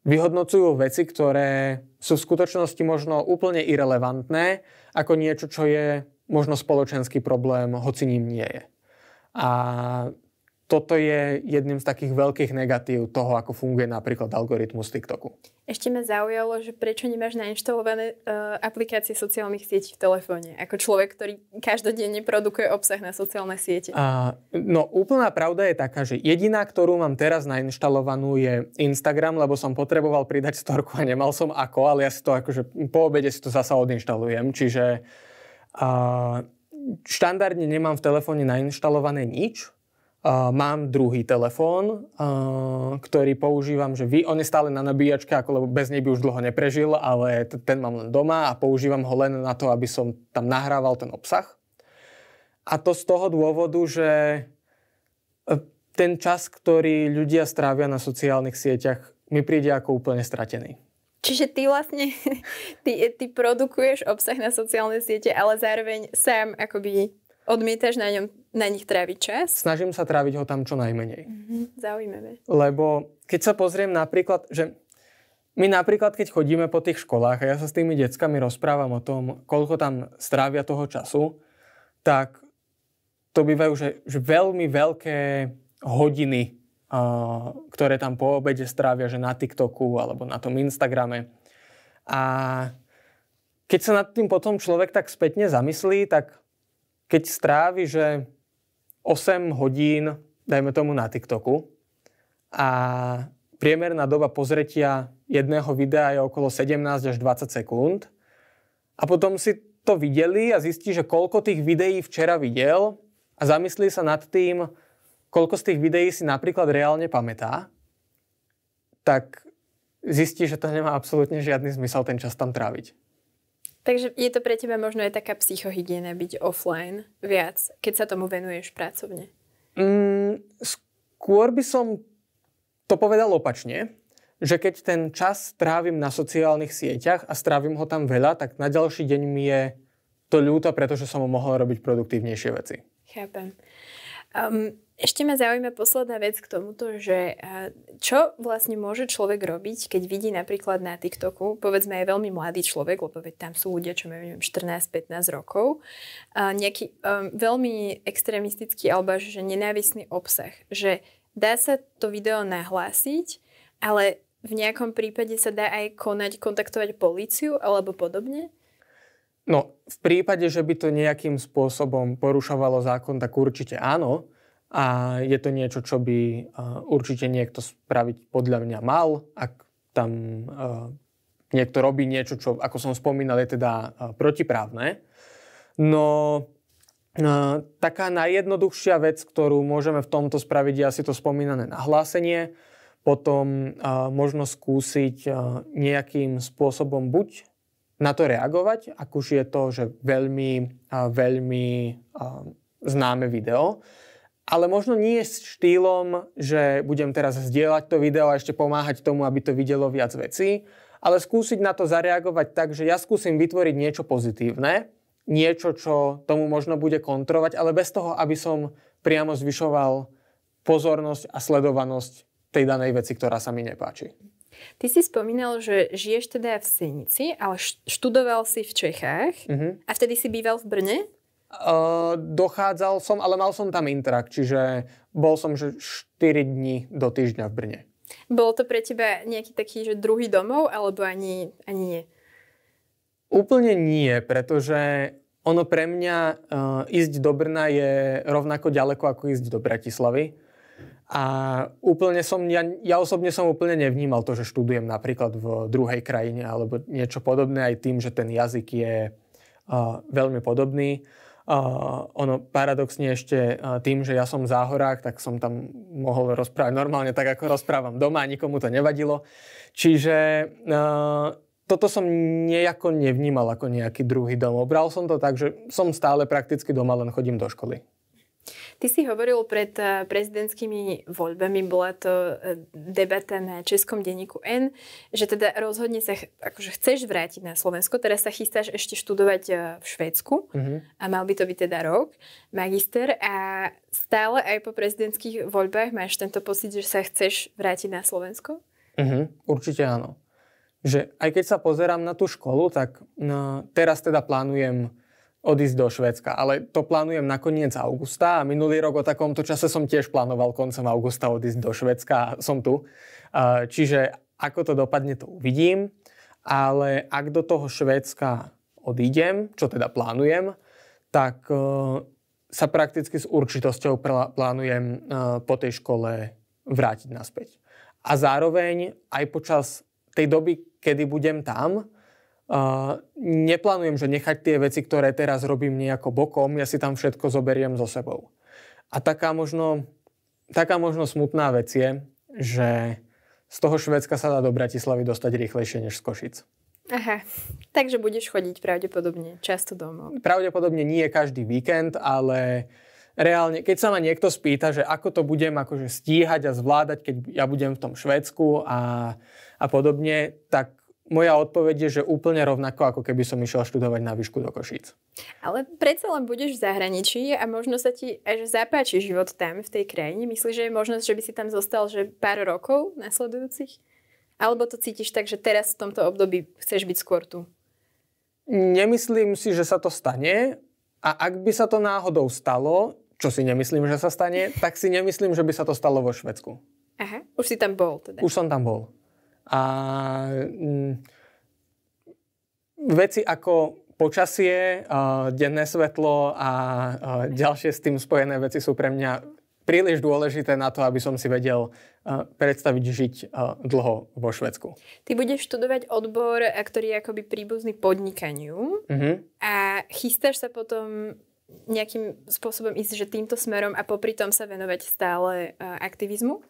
vyhodnocujú veci, ktoré sú v skutočnosti možno úplne irrelevantné, ako niečo, čo je možno spoločenský problém, hoci ním nie je. A toto je jedným z takých veľkých negatív toho, ako funguje napríklad algoritmus TikToku. Ešte ma zaujalo, že prečo nemáš nainštalované uh, aplikácie sociálnych sietí v telefóne, ako človek, ktorý každodenne produkuje obsah na sociálne siete. Uh, no úplná pravda je taká, že jediná, ktorú mám teraz nainštalovanú je Instagram, lebo som potreboval pridať storku a nemal som ako, ale ja si to akože po obede si to zasa odinštalujem, čiže uh, štandardne nemám v telefóne nainštalované nič, Uh, mám druhý telefón, uh, ktorý používam, že vy, on je stále na nabíjačke, ako lebo bez nej by už dlho neprežil, ale t- ten mám len doma a používam ho len na to, aby som tam nahrával ten obsah. A to z toho dôvodu, že e, ten čas, ktorý ľudia strávia na sociálnych sieťach, mi príde ako úplne stratený. Čiže ty vlastne, ty, ty produkuješ obsah na sociálne siete, ale zároveň sám akoby odmietaš na ňom na nich tráviť čas? Snažím sa tráviť ho tam čo najmenej. Mm-hmm, zaujímavé. Lebo keď sa pozriem napríklad, že my napríklad, keď chodíme po tých školách a ja sa s tými deckami rozprávam o tom, koľko tam strávia toho času, tak to bývajú že, že veľmi veľké hodiny, uh, ktoré tam po obede strávia, že na TikToku alebo na tom Instagrame. A keď sa nad tým potom človek tak spätne zamyslí, tak keď strávi, že 8 hodín, dajme tomu, na TikToku a priemerná doba pozretia jedného videa je okolo 17 až 20 sekúnd. A potom si to videli a zistí, že koľko tých videí včera videl a zamyslí sa nad tým, koľko z tých videí si napríklad reálne pamätá, tak zistí, že to nemá absolútne žiadny zmysel ten čas tam tráviť. Takže je to pre teba možno aj taká psychohygiena byť offline viac, keď sa tomu venuješ pracovne? Mm, skôr by som to povedal opačne, že keď ten čas strávim na sociálnych sieťach a strávim ho tam veľa, tak na ďalší deň mi je to ľúto, pretože som mohol robiť produktívnejšie veci. Chápem. Um, ešte ma zaujíma posledná vec k tomuto, že eh, čo vlastne môže človek robiť, keď vidí napríklad na TikToku, povedzme aj veľmi mladý človek, lebo veď tam sú ľudia, čo majú 14-15 rokov, nejaký um, veľmi extrémistický alebo že nenávisný obsah, že dá sa to video nahlásiť, ale v nejakom prípade sa dá aj konať, kontaktovať políciu alebo podobne? No, v prípade, že by to nejakým spôsobom porušovalo zákon, tak určite áno, a je to niečo, čo by eh, určite niekto spraviť podľa mňa mal, ak tam eh, niekto robí niečo, čo, ako som spomínal, je teda eh, protiprávne. No, taká najjednoduchšia vec, ktorú môžeme v tomto spraviť, je asi to spomínané nahlásenie, potom možno skúsiť nejakým spôsobom buď na to reagovať, ak už je to že veľmi, veľmi známe video, ale možno nie s štýlom, že budem teraz zdieľať to video a ešte pomáhať tomu, aby to videlo viac vecí, ale skúsiť na to zareagovať tak, že ja skúsim vytvoriť niečo pozitívne, niečo, čo tomu možno bude kontrovať, ale bez toho, aby som priamo zvyšoval pozornosť a sledovanosť tej danej veci, ktorá sa mi nepáči. Ty si spomínal, že žiješ teda v Senici, ale študoval si v Čechách uh-huh. a vtedy si býval v Brne? Uh, dochádzal som, ale mal som tam interak, čiže bol som že 4 dní do týždňa v Brne. Bolo to pre teba nejaký taký, že druhý domov, alebo ani, ani nie? Úplne nie, pretože ono pre mňa uh, ísť do Brna je rovnako ďaleko ako ísť do Bratislavy. A úplne som, ja, ja osobne som úplne nevnímal to, že študujem napríklad v druhej krajine alebo niečo podobné aj tým, že ten jazyk je uh, veľmi podobný ono paradoxne ešte tým, že ja som záhorák, tak som tam mohol rozprávať normálne, tak ako rozprávam doma, a nikomu to nevadilo. Čiže toto som nejako nevnímal ako nejaký druhý dom. Obral som to tak, že som stále prakticky doma, len chodím do školy. Ty si hovoril pred eh, prezidentskými voľbami, bola to eh, debata na Českom denníku N, že teda rozhodne sa akože chceš vrátiť na Slovensko, teraz sa chystáš ešte študovať eh, v Švédsku mm-hmm. a mal by to byť teda rok, magister a stále aj po prezidentských voľbách máš tento pocit, že sa chceš vrátiť na Slovensko? Mm-hmm. Určite áno. Že aj keď sa pozerám na tú školu, tak no, teraz teda plánujem odísť do Švedska. ale to plánujem na koniec augusta a minulý rok o takomto čase som tiež plánoval koncom augusta odísť do Švedska a som tu. Uh, čiže ako to dopadne, to uvidím, ale ak do toho Švédska odídem, čo teda plánujem, tak uh, sa prakticky s určitosťou plánujem uh, po tej škole vrátiť naspäť. A zároveň aj počas tej doby, kedy budem tam, Uh, neplánujem, že nechať tie veci, ktoré teraz robím nejako bokom, ja si tam všetko zoberiem so sebou. A taká možno, taká možno smutná vec je, že z toho Švedska sa dá do Bratislavy dostať rýchlejšie než z Košic. Aha, takže budeš chodiť pravdepodobne často domov. Pravdepodobne nie každý víkend, ale reálne, keď sa ma niekto spýta, že ako to budem akože stíhať a zvládať, keď ja budem v tom Švedsku a, a podobne, tak moja odpoveď je, že úplne rovnako, ako keby som išiel študovať na výšku do Košíc. Ale predsa len budeš v zahraničí a možno sa ti až zapáči život tam, v tej krajine. Myslíš, že je možnosť, že by si tam zostal že pár rokov nasledujúcich? Alebo to cítiš tak, že teraz v tomto období chceš byť skôr tu? Nemyslím si, že sa to stane. A ak by sa to náhodou stalo, čo si nemyslím, že sa stane, tak si nemyslím, že by sa to stalo vo Švedsku. Aha, už si tam bol teda. Už som tam bol. A mm, veci ako počasie, denné svetlo a ďalšie s tým spojené veci sú pre mňa príliš dôležité na to, aby som si vedel predstaviť žiť dlho vo Švedsku. Ty budeš študovať odbor, ktorý je akoby príbuzný podnikaniu uh-huh. a chystáš sa potom nejakým spôsobom ísť že týmto smerom a popri tom sa venovať stále aktivizmu?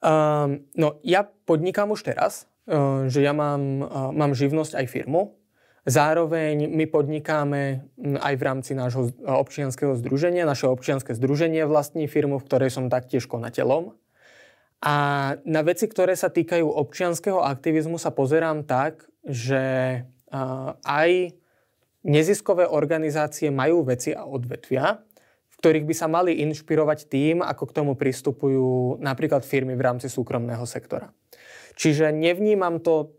Um, no ja podnikám už teraz, uh, že ja mám, uh, mám živnosť aj firmu. Zároveň my podnikáme aj v rámci nášho občianského združenia. Naše občianske združenie vlastní firmu, v ktorej som taktiež konateľom. A na veci, ktoré sa týkajú občianského aktivizmu, sa pozerám tak, že aj neziskové organizácie majú veci a odvetvia, ktorých by sa mali inšpirovať tým, ako k tomu pristupujú napríklad firmy v rámci súkromného sektora. Čiže nevnímam to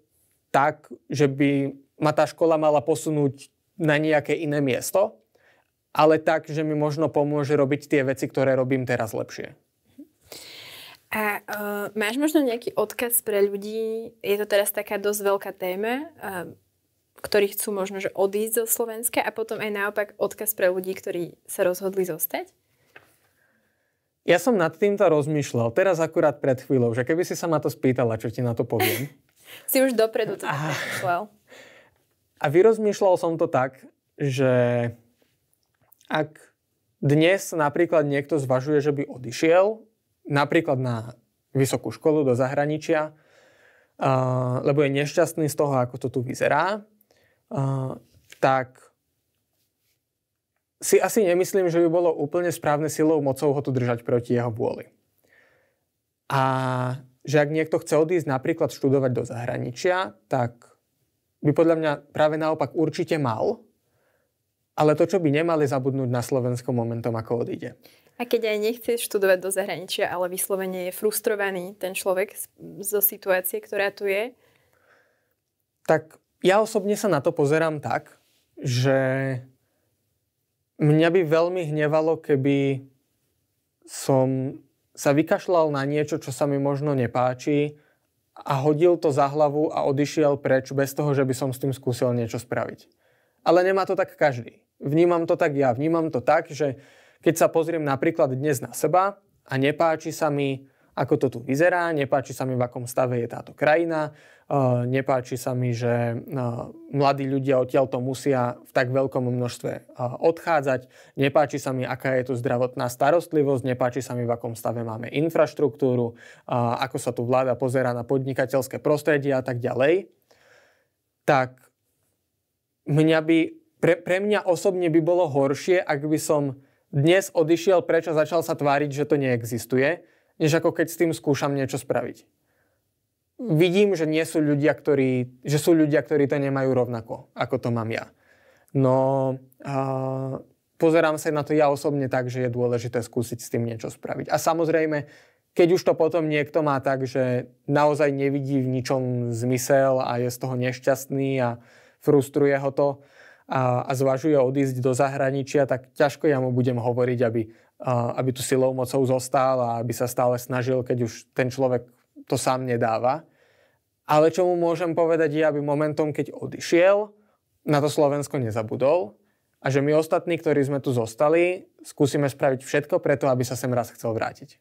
tak, že by ma tá škola mala posunúť na nejaké iné miesto, ale tak, že mi možno pomôže robiť tie veci, ktoré robím teraz lepšie. A uh, máš možno nejaký odkaz pre ľudí? Je to teraz taká dosť veľká téma. Uh, ktorí chcú možno že odísť zo Slovenska a potom aj naopak odkaz pre ľudí, ktorí sa rozhodli zostať? Ja som nad týmto rozmýšľal, teraz akurát pred chvíľou, že keby si sa ma to spýtala, čo ti na to poviem. si už dopredu to ah. rozmýšľal. A vyrozmýšľal som to tak, že ak dnes napríklad niekto zvažuje, že by odišiel, napríklad na vysokú školu do zahraničia, lebo je nešťastný z toho, ako to tu vyzerá, uh, tak si asi nemyslím, že by bolo úplne správne silou mocou ho tu držať proti jeho vôli. A že ak niekto chce odísť napríklad študovať do zahraničia, tak by podľa mňa práve naopak určite mal, ale to, čo by nemali zabudnúť na Slovensko momentom, ako odíde. A keď aj nechce študovať do zahraničia, ale vyslovene je frustrovaný ten človek zo situácie, ktorá tu je? Tak ja osobne sa na to pozerám tak, že mňa by veľmi hnevalo, keby som sa vykašľal na niečo, čo sa mi možno nepáči a hodil to za hlavu a odišiel preč bez toho, že by som s tým skúsil niečo spraviť. Ale nemá to tak každý. Vnímam to tak ja. Vnímam to tak, že keď sa pozriem napríklad dnes na seba a nepáči sa mi ako to tu vyzerá, nepáči sa mi, v akom stave je táto krajina, eh, nepáči sa mi, že eh, mladí ľudia odtiaľto musia v tak veľkom množstve eh, odchádzať, nepáči sa mi, aká je tu zdravotná starostlivosť, nepáči sa mi, v akom stave máme infraštruktúru, ako sa tu vláda pozera na podnikateľské prostredie a tak ďalej, tak mňa by, pre, pre mňa osobne by bolo horšie, ak by som dnes odišiel preč a začal sa tváriť, že to neexistuje, než ako keď s tým skúšam niečo spraviť. Vidím, že nie sú ľudia, ktorí, že sú ľudia, ktorí to nemajú rovnako, ako to mám ja. No, uh, pozerám sa na to ja osobne tak, že je dôležité skúsiť s tým niečo spraviť. A samozrejme, keď už to potom niekto má tak, že naozaj nevidí v ničom zmysel a je z toho nešťastný a frustruje ho to a, a zvažuje odísť do zahraničia, tak ťažko ja mu budem hovoriť, aby, aby tu silou mocou zostal a aby sa stále snažil, keď už ten človek to sám nedáva. Ale čo mu môžem povedať je, aby momentom, keď odišiel, na to Slovensko nezabudol a že my ostatní, ktorí sme tu zostali, skúsime spraviť všetko preto, aby sa sem raz chcel vrátiť.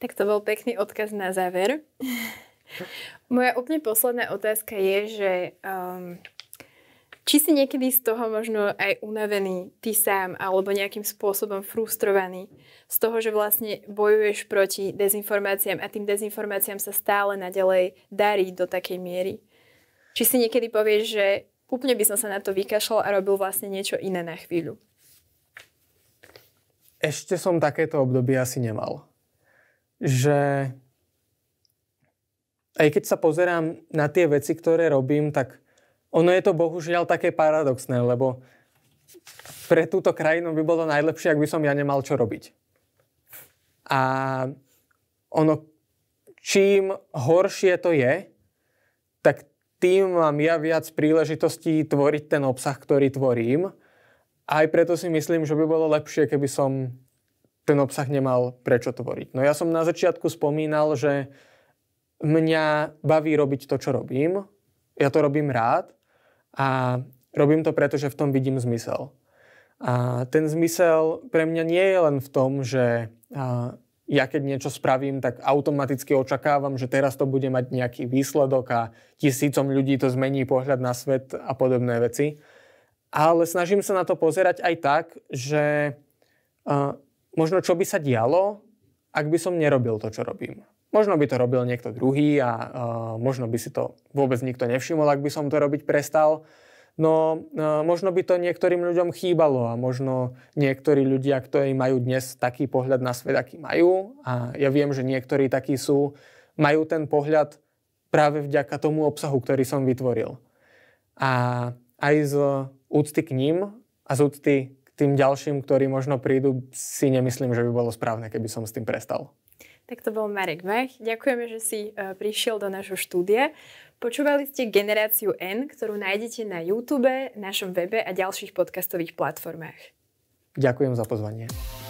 Tak to bol pekný odkaz na záver. Moja úplne posledná otázka je, že um, či si niekedy z toho možno aj unavený ty sám alebo nejakým spôsobom frustrovaný z toho, že vlastne bojuješ proti dezinformáciám a tým dezinformáciám sa stále nadalej darí do takej miery? Či si niekedy povieš, že úplne by som sa na to vykašľal a robil vlastne niečo iné na chvíľu? Ešte som takéto obdobie asi nemal. Že aj keď sa pozerám na tie veci, ktoré robím, tak ono je to bohužiaľ také paradoxné, lebo pre túto krajinu by bolo najlepšie, ak by som ja nemal čo robiť. A ono, čím horšie to je, tak tým mám ja viac príležitostí tvoriť ten obsah, ktorý tvorím. aj preto si myslím, že by bolo lepšie, keby som ten obsah nemal prečo tvoriť. No ja som na začiatku spomínal, že mňa baví robiť to, čo robím. Ja to robím rád. A robím to preto, že v tom vidím zmysel. A ten zmysel pre mňa nie je len v tom, že ja keď niečo spravím, tak automaticky očakávam, že teraz to bude mať nejaký výsledok a tisícom ľudí to zmení pohľad na svet a podobné veci. Ale snažím sa na to pozerať aj tak, že možno čo by sa dialo, ak by som nerobil to, čo robím. Možno by to robil niekto druhý a uh, možno by si to vôbec nikto nevšimol, ak by som to robiť prestal. No uh, možno by to niektorým ľuďom chýbalo a možno niektorí ľudia, ktorí majú dnes taký pohľad na svet, aký majú, a ja viem, že niektorí takí sú, majú ten pohľad práve vďaka tomu obsahu, ktorý som vytvoril. A aj z úcty k ním a z úcty k tým ďalším, ktorí možno prídu, si nemyslím, že by bolo správne, keby som s tým prestal. Tak to bol Marek Mech. Ďakujeme, že si e, prišiel do našho štúdia. Počúvali ste Generáciu N, ktorú nájdete na YouTube, našom webe a ďalších podcastových platformách. Ďakujem za pozvanie.